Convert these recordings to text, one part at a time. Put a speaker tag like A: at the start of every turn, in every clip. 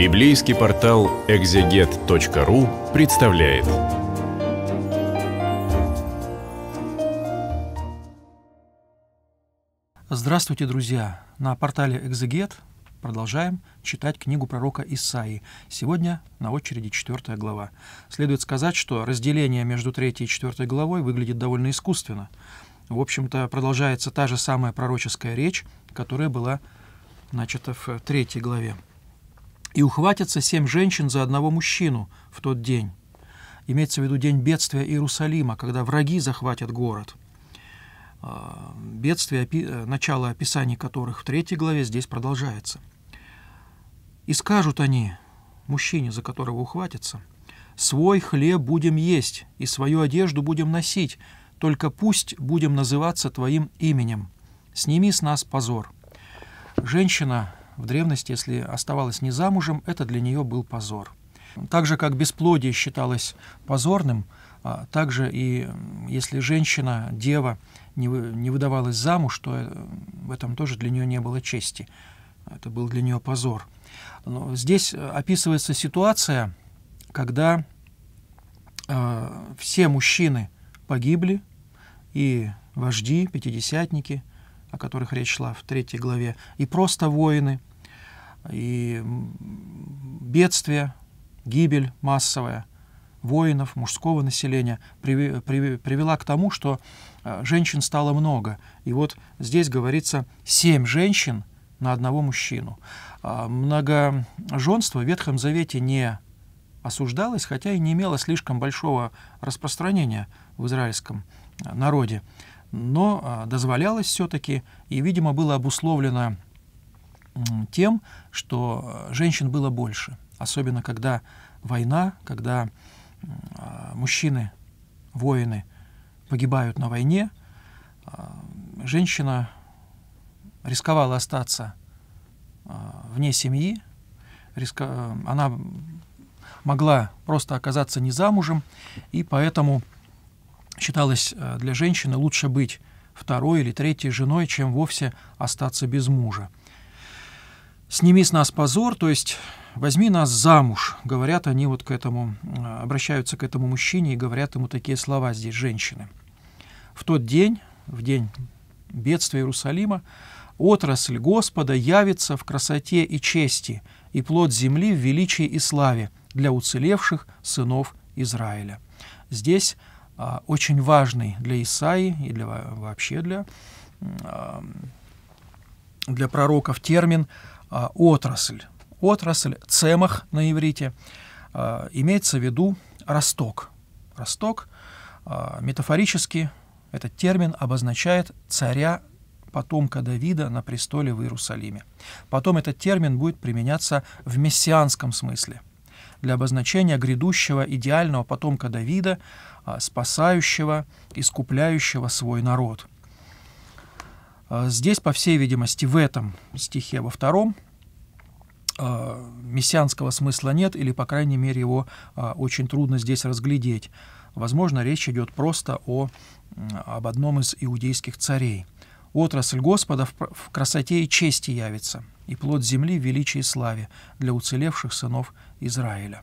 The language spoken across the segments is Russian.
A: Библейский портал экзегет.ру представляет. Здравствуйте, друзья! На портале Экзегет продолжаем читать книгу пророка Исаии. Сегодня на очереди 4 глава. Следует сказать, что разделение между 3 и 4 главой выглядит довольно искусственно. В общем-то, продолжается та же самая пророческая речь, которая была начата в 3 главе и ухватятся семь женщин за одного мужчину в тот день. Имеется в виду день бедствия Иерусалима, когда враги захватят город. А, бедствие, э, начало описаний которых в третьей главе здесь продолжается. «И скажут они, мужчине, за которого ухватятся, «Свой хлеб будем есть, и свою одежду будем носить, только пусть будем называться Твоим именем. Сними с нас позор». Женщина, в древности, если оставалась не замужем, это для нее был позор. Так же, как бесплодие считалось позорным, а также и если женщина, дева, не, не выдавалась замуж, то э, в этом тоже для нее не было чести. Это был для нее позор. Но здесь э, описывается ситуация, когда э, все мужчины погибли, и вожди, пятидесятники, о которых речь шла в третьей главе, и просто воины – и бедствие гибель массовая воинов, мужского населения привела к тому, что э, женщин стало много. И вот здесь говорится семь женщин на одного мужчину. А, многоженство в Ветхом Завете не осуждалось, хотя и не имело слишком большого распространения в израильском э, народе, но а, дозволялось все-таки и, видимо, было обусловлено тем, что э, женщин было больше, особенно когда война, когда а, мужчины, воины погибают на войне, а, женщина рисковала остаться а, вне семьи, э, она могла просто оказаться не замужем, и поэтому считалось э, для женщины лучше быть второй или третьей женой, чем вовсе остаться без мужа сними с нас позор, то есть возьми нас замуж, говорят они вот к этому, э, обращаются к этому мужчине и говорят ему такие слова здесь, женщины. В тот день, в день бедствия Иерусалима, отрасль Господа явится в красоте и чести, и плод земли в величии и славе для уцелевших сынов Израиля. Здесь а, очень важный для Исаи и для, вообще для, а, для пророков термин а, отрасль. Отрасль, цемах на иврите, а, имеется в виду росток. Росток а, метафорически этот термин обозначает царя потомка Давида на престоле в Иерусалиме. Потом этот термин будет применяться в мессианском смысле для обозначения грядущего идеального потомка Давида, спасающего, искупляющего свой народ. А, здесь, по всей видимости, в этом стихе, во втором, а, мессианского смысла нет, или, по крайней мере, его а, очень трудно здесь разглядеть. Возможно, речь идет просто о, об одном из иудейских царей. «Отрасль Господа в красоте и чести явится, и плод земли в величии и славе для уцелевших сынов Израиля».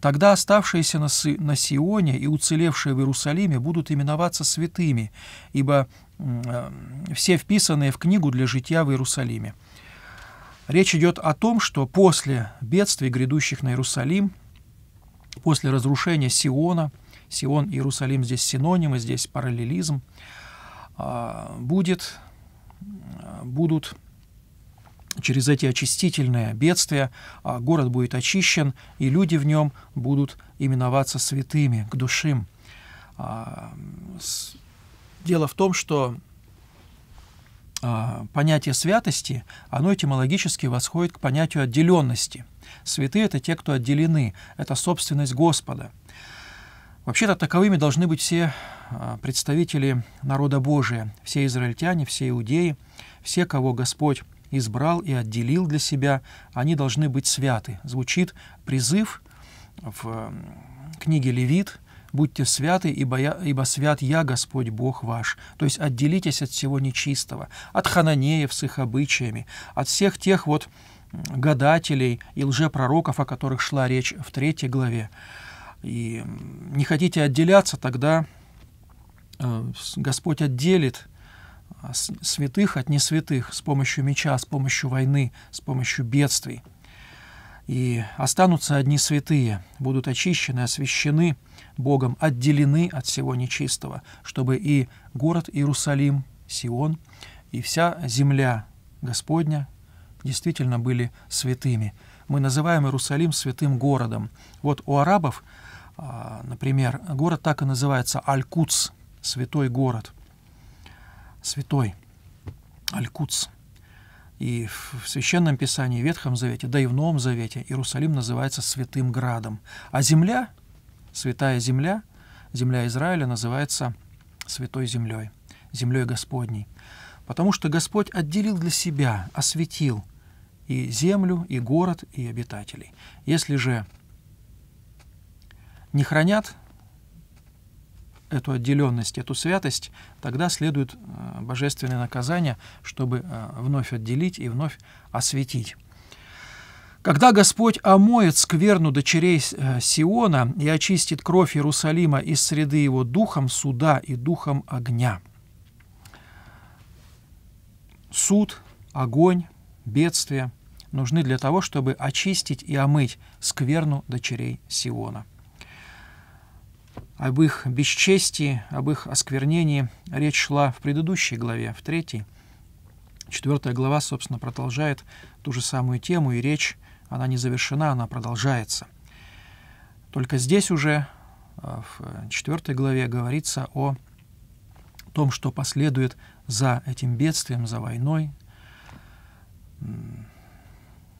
A: Тогда оставшиеся на, Сионе и уцелевшие в Иерусалиме будут именоваться святыми, ибо Э, все вписанные в книгу для жития в Иерусалиме. Речь идет о том, что после бедствий, грядущих на Иерусалим, после разрушения Сиона, Сион и Иерусалим здесь синонимы, здесь параллелизм, а, будет, а, будут через эти очистительные бедствия а, город будет очищен, и люди в нем будут именоваться святыми, к душим. Дело в том, что а, понятие святости, оно этимологически восходит к понятию отделенности. Святые — это те, кто отделены, это собственность Господа. Вообще-то таковыми должны быть все а, представители народа Божия, все израильтяне, все иудеи, все, кого Господь избрал и отделил для себя, они должны быть святы. Звучит призыв в книге «Левит», будьте святы, ибо, я, ибо свят я, Господь Бог ваш». То есть отделитесь от всего нечистого, от хананеев с их обычаями, от всех тех вот гадателей и лжепророков, о которых шла речь в третьей главе. И не хотите отделяться, тогда э, Господь отделит а, святых от несвятых с помощью меча, с помощью войны, с помощью бедствий. И останутся одни святые, будут очищены, освящены Богом, отделены от всего нечистого, чтобы и город Иерусалим, Сион, и вся земля Господня действительно были святыми. Мы называем Иерусалим святым городом. Вот у арабов, а, например, город так и называется Аль-Куц, святой город. Святой Аль-Куц – и в Священном Писании, в Ветхом Завете, да и в Новом Завете Иерусалим называется Святым Градом. А земля, Святая Земля, земля Израиля называется Святой Землей, землей Господней. Потому что Господь отделил для себя, осветил и землю, и город, и обитателей. Если же не хранят эту отделенность, эту святость, тогда следует э, божественное наказание, чтобы э, вновь отделить и вновь осветить. Когда Господь омоет скверну дочерей э, Сиона и очистит кровь Иерусалима из среды его духом суда и духом огня. Суд, огонь, бедствие нужны для того, чтобы очистить и омыть скверну дочерей Сиона. Об их бесчестии, об их осквернении речь шла в предыдущей главе, в третьей. Четвертая глава, собственно, продолжает ту же самую тему, и речь, она не завершена, она продолжается. Только здесь уже, э, в четвертой главе, говорится о том, что последует за этим бедствием, за войной,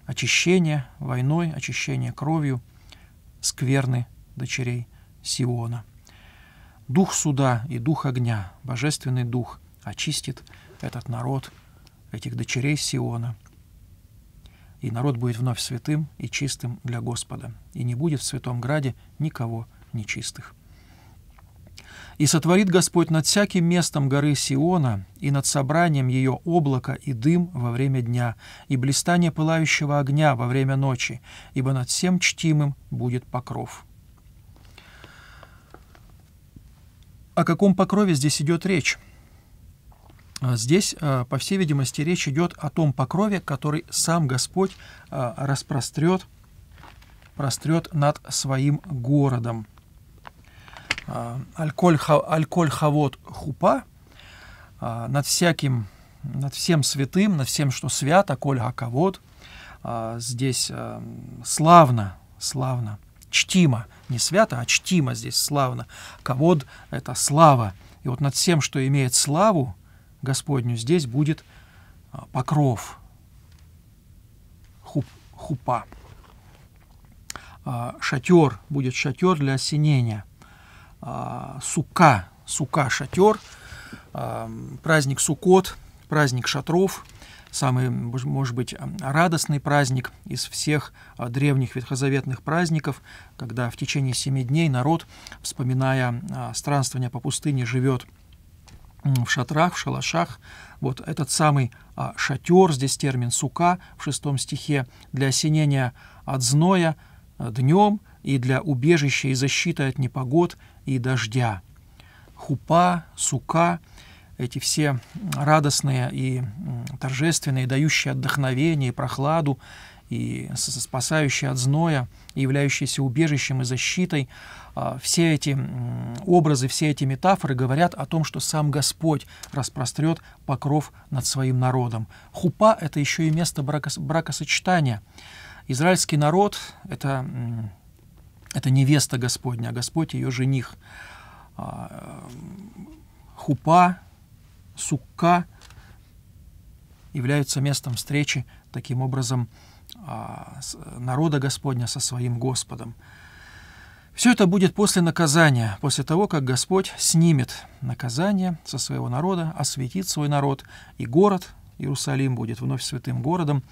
A: очищение войной, очищение кровью скверны дочерей Сиона дух суда и дух огня, божественный дух, очистит этот народ, этих дочерей Сиона. И народ будет вновь святым и чистым для Господа, и не будет в Святом Граде никого нечистых. «И сотворит Господь над всяким местом горы Сиона, и над собранием ее облако и дым во время дня, и блистание пылающего огня во время ночи, ибо над всем чтимым будет покров». о каком покрове здесь идет речь? А, здесь, а, по всей видимости, речь идет о том покрове, который сам Господь а, распрострет прострет над своим городом. Альколь, альколь хавод хупа над всяким, над всем святым, над всем, что свято, коль хаковод. Здесь славно, славно – чтимо, не свято, а чтимо здесь славно. Ковод — это слава. И вот над всем, что имеет славу Господню, здесь будет а, покров, хуп, хупа. А, шатер будет шатер для осенения. А, сука, сука, шатер. Праздник Сукот, праздник шатров — самый, может быть, радостный праздник из всех а, древних ветхозаветных праздников, когда в течение семи дней народ, вспоминая а, странствования по пустыне, живет в шатрах, в шалашах. Вот этот самый а, шатер, здесь термин «сука» в шестом стихе, для осенения от зноя днем и для убежища и защиты от непогод и дождя. Хупа, сука эти все радостные и торжественные, дающие отдохновение, прохладу и спасающие от зноя, являющиеся убежищем и защитой, а, все эти образы, все эти метафоры говорят о том, что сам Господь распрострет покров над своим народом. Хупа – это еще и место бракосочетания. Израильский народ – это, это невеста Господня, а Господь – ее жених. А, хупа Сукка являются местом встречи, таким образом, а, народа Господня со своим Господом. Все это будет после наказания, после того, как Господь снимет наказание со своего народа, осветит свой народ, и город Иерусалим будет вновь святым городом,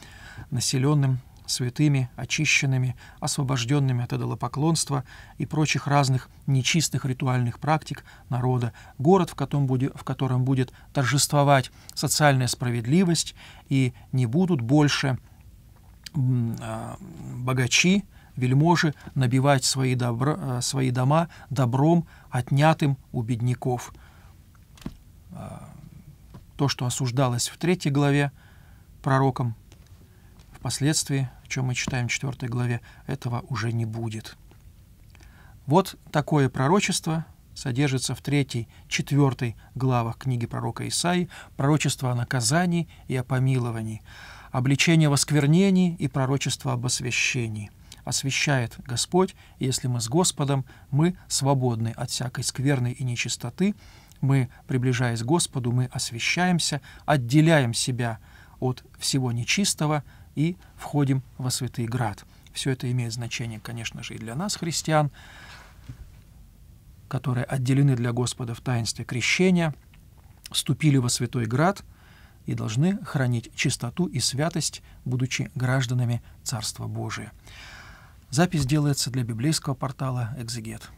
A: населенным святыми, очищенными, освобожденными от идолопоклонства и прочих разных нечистых ритуальных практик народа, город, в котором, будет, в котором будет торжествовать социальная справедливость, и не будут больше а, богачи, вельможи набивать свои, добро, а, свои дома добром, отнятым у бедняков. А, то, что осуждалось в третьей главе пророком, впоследствии о чем мы читаем в 4 главе, этого уже не будет. Вот такое пророчество содержится в 3, 4 главах книги пророка Исаи, пророчество о наказании и о помиловании, обличение в и пророчество об освящении. Освящает Господь, если мы с Господом, мы свободны от всякой скверной и нечистоты, мы, приближаясь к Господу, мы освящаемся, отделяем себя от всего нечистого – и входим во Святый Град. Все это имеет значение, конечно же, и для нас, христиан, которые отделены для Господа в таинстве крещения, вступили во Святой Град и должны хранить чистоту и святость, будучи гражданами Царства Божия. Запись делается для библейского портала «Экзегет».